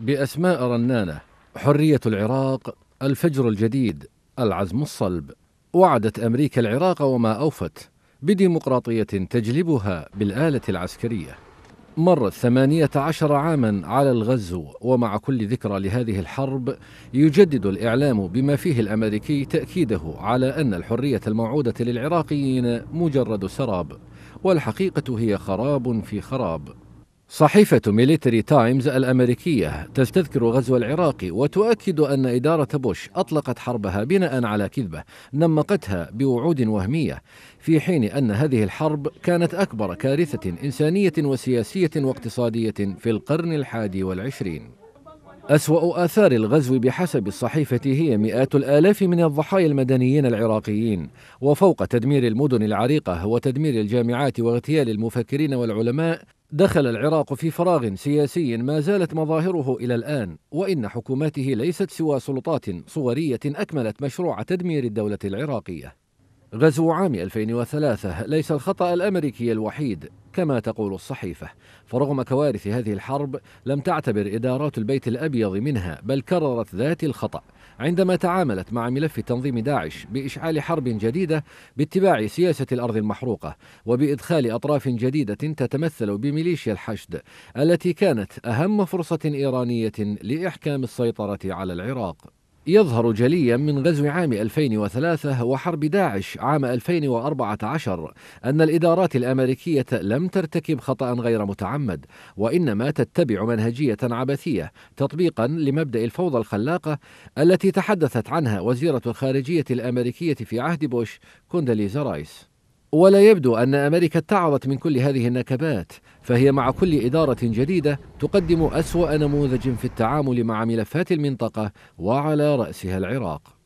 بأسماء رنانة حرية العراق الفجر الجديد العزم الصلب وعدت أمريكا العراق وما أوفت بديمقراطية تجلبها بالآلة العسكرية مرت ثمانية عشر عاما على الغزو ومع كل ذكرى لهذه الحرب يجدد الإعلام بما فيه الأمريكي تأكيده على أن الحرية الموعودة للعراقيين مجرد سراب والحقيقة هي خراب في خراب صحيفة ميليتري تايمز الأمريكية تستذكر غزو العراق وتؤكد أن إدارة بوش أطلقت حربها بناء على كذبة نمقتها بوعود وهمية في حين أن هذه الحرب كانت أكبر كارثة إنسانية وسياسية واقتصادية في القرن الحادي والعشرين أسوأ آثار الغزو بحسب الصحيفة هي مئات الآلاف من الضحايا المدنيين العراقيين وفوق تدمير المدن العريقة وتدمير الجامعات واغتيال المفكرين والعلماء دخل العراق في فراغ سياسي ما زالت مظاهره الى الان وان حكوماته ليست سوى سلطات صوريه اكملت مشروع تدمير الدوله العراقيه غزو عام 2003 ليس الخطأ الأمريكي الوحيد كما تقول الصحيفة فرغم كوارث هذه الحرب لم تعتبر إدارات البيت الأبيض منها بل كررت ذات الخطأ عندما تعاملت مع ملف تنظيم داعش بإشعال حرب جديدة باتباع سياسة الأرض المحروقة وبإدخال أطراف جديدة تتمثل بميليشيا الحشد التي كانت أهم فرصة إيرانية لإحكام السيطرة على العراق يظهر جليا من غزو عام 2003 وحرب داعش عام 2014 أن الإدارات الأمريكية لم ترتكب خطأ غير متعمد وإنما تتبع منهجية عبثية تطبيقا لمبدأ الفوضى الخلاقة التي تحدثت عنها وزيرة الخارجية الأمريكية في عهد بوش كونداليزا رايس ولا يبدو أن أمريكا اتعظت من كل هذه النكبات فهي مع كل إدارة جديدة تقدم أسوأ نموذج في التعامل مع ملفات المنطقة وعلى رأسها العراق